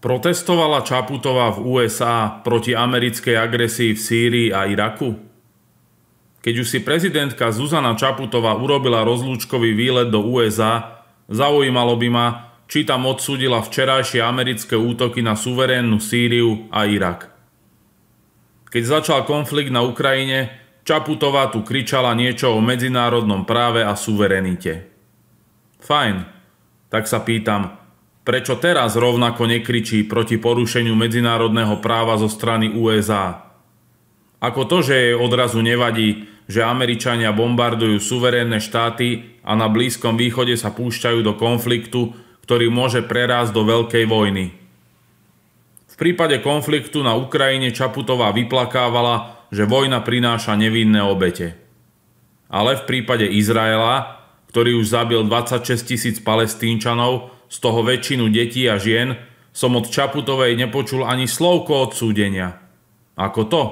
Protestovala Čaputová v USA proti americkej agresii v Sýrii a Iraku? Keď už si prezidentka Zuzana Čaputová urobila rozlúčkový výlet do USA, zaujímalo by ma, či tam odsúdila včerajšie americké útoky na suverénnu Sýriu a Irak. Keď začal konflikt na Ukrajine, Čaputová tu kričala niečo o medzinárodnom práve a suverenite. Fajn, tak sa pýtam – Prečo teraz rovnako nekričí proti porušeniu medzinárodného práva zo strany USA? Ako to, že jej odrazu nevadí, že Američania bombardujú suverénne štáty a na Blízkom východe sa púšťajú do konfliktu, ktorý môže prerásť do veľkej vojny. V prípade konfliktu na Ukrajine Čaputová vyplakávala, že vojna prináša nevinné obete. Ale v prípade Izraela, ktorý už zabil 26 tisíc palestínčanov, z toho väčšinu detí a žien, som od Čaputovej nepočul ani slovko odsúdenia. Ako to?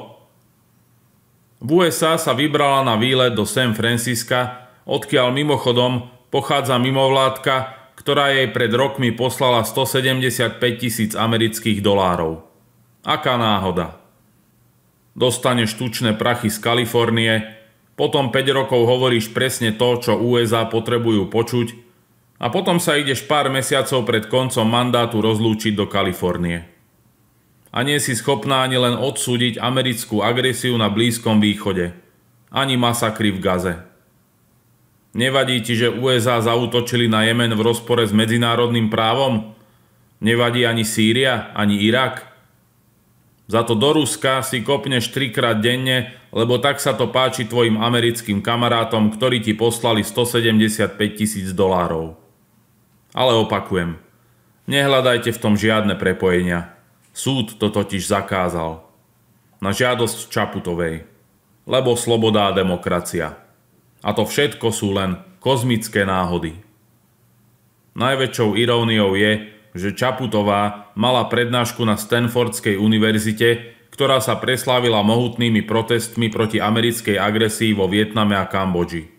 V USA sa vybrala na výlet do San Francisca, odkiaľ mimochodom pochádza mimovládka, ktorá jej pred rokmi poslala 175 tisíc amerických dolárov. Aká náhoda. Dostane štučné prachy z Kalifornie, potom 5 rokov hovoríš presne to, čo USA potrebujú počuť a potom sa ideš pár mesiacov pred koncom mandátu rozlúčiť do Kalifornie. A nie si schopná ani len odsúdiť americkú agresiu na Blízkom východe, ani masakry v Gaze. Nevadí ti, že USA zautočili na Jemen v rozpore s medzinárodným právom? Nevadí ani Sýria, ani Irak? Za to do Ruska si kopneš trikrát denne, lebo tak sa to páči tvojim americkým kamarátom, ktorí ti poslali 175 tisíc dolárov. Ale opakujem, nehľadajte v tom žiadne prepojenia. Súd to totiž zakázal. Na žiadosť Čaputovej. Lebo sloboda a demokracia. A to všetko sú len kozmické náhody. Najväčšou iróniou je, že Čaputová mala prednášku na Stanfordskej univerzite, ktorá sa preslávila mohutnými protestmi proti americkej agresii vo Vietname a Kambodži.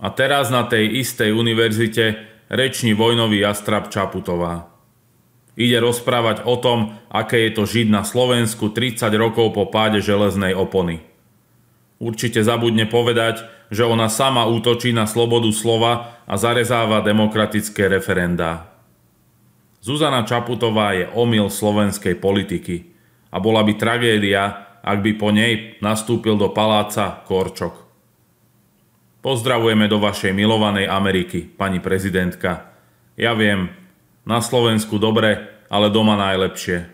A teraz na tej istej univerzite reční vojnový Jastrab Čaputová. Ide rozprávať o tom, aké je to žiť na Slovensku 30 rokov po páde železnej opony. Určite zabudne povedať, že ona sama útočí na slobodu slova a zarezáva demokratické referendá. Zuzana Čaputová je omyl slovenskej politiky a bola by tragédia, ak by po nej nastúpil do paláca Korčok. Pozdravujeme do vašej milovanej Ameriky, pani prezidentka. Ja viem, na Slovensku dobre, ale doma najlepšie.